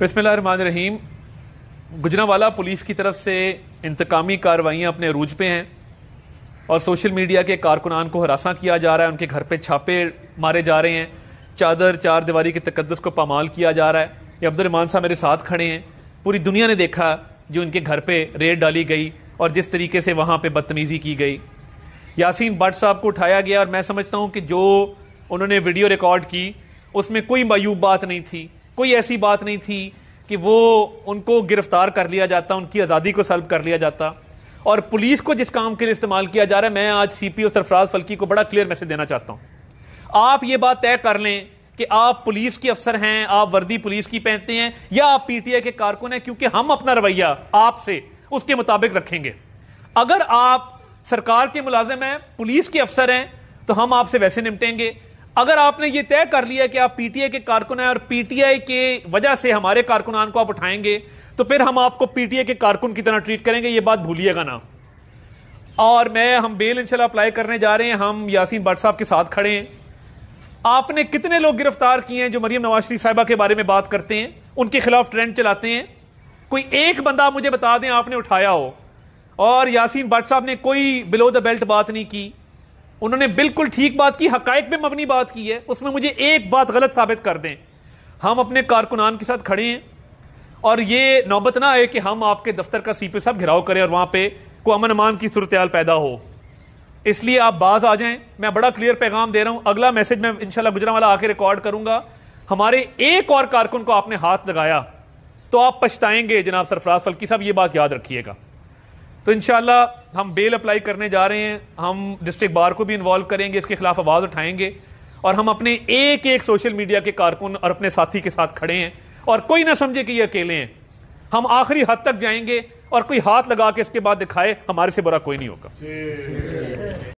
बसमान रहीम Gujranwala police की तरफ से इंतकामी कार्रवाइयाँ अपने रूज पे हैं और सोशल मीडिया के कारकुनान को हरासा किया जा रहा है उनके घर पे छापे मारे जा रहे हैं चादर चार दीवारी के तकदस को पामाल किया जा रहा है ये अब्दुलरमान साहब मेरे साथ खड़े हैं पूरी दुनिया ने देखा जो इनके घर पे रेड डाली गई और जिस तरीके से वहाँ पे बदतमीज़ी की गई यासीन भट्ट साहब को उठाया गया और मैं समझता हूँ कि जो उन्होंने वीडियो रिकॉर्ड की उसमें कोई मायूब बात नहीं थी कोई ऐसी बात नहीं थी कि वो उनको गिरफ्तार कर लिया जाता उनकी आज़ादी को सल्व कर लिया जाता और पुलिस को जिस काम के लिए इस्तेमाल किया जा रहा है मैं आज सी पी ओ सरफराज फल्की को बड़ा क्लियर मैसेज देना चाहता हूँ आप ये बात तय कर लें कि आप पुलिस के अफसर हैं आप वर्दी पुलिस की पहनते हैं या आप पीटीआई के कारकुन हैं क्योंकि हम अपना रवैया आपसे उसके मुताबिक रखेंगे अगर आप सरकार के मुलाजिम हैं पुलिस के अफसर हैं तो हम आपसे वैसे निपटेंगे अगर आपने ये तय कर लिया कि आप पीटीआई के कारकुन हैं और पीटीआई के वजह से हमारे कारकुनान को आप उठाएंगे तो फिर हम आपको पीटीआई के कारकुन की तरह ट्रीट करेंगे ये बात भूलिएगा ना और मैं हम बेल इंशाल्लाह अप्लाई करने जा रहे हैं हम यासीन भट्ट साहब के साथ खड़े हैं आपने कितने लोग गिरफ्तार किए हैं जो मरियम नवाज शरीफ साहिबा के बारे में बात करते हैं उनके खिलाफ ट्रेंड चलाते हैं कोई एक बंदा मुझे बता दें आपने उठाया हो और यासीन भट्ट साहब ने कोई बिलो द बेल्ट बात नहीं की उन्होंने बिल्कुल ठीक बात की हकायक में मबनी बात की है उसमें मुझे एक बात गलत साबित कर दें हम अपने कारकुनान के साथ खड़े हैं और ये नौबत ना आए कि हम आपके दफ्तर का सीपी साहब घिराव करें और वहां पे को अमन अमान की सूरत पैदा हो इसलिए आप बाज आ जाएं मैं बड़ा क्लियर पैगाम दे रहा हूं अगला मैसेज मैं इंशाल्लाह गुजरा वाला आके रिकॉर्ड करूंगा हमारे एक और कारकुन को आपने हाथ लगाया तो आप पछताएंगे जनाब सरफराज फल्की साहब ये बात याद रखिएगा तो इनशाला हम बेल अप्लाई करने जा रहे हैं हम डिस्ट्रिक्ट बार को भी इन्वॉल्व करेंगे इसके खिलाफ आवाज़ उठाएंगे और हम अपने एक एक सोशल मीडिया के कारकुन और अपने साथी के साथ खड़े हैं और कोई ना समझे कि ये अकेले हैं हम आखिरी हद तक जाएंगे और कोई हाथ लगा के इसके बाद दिखाए हमारे से बुरा कोई नहीं होगा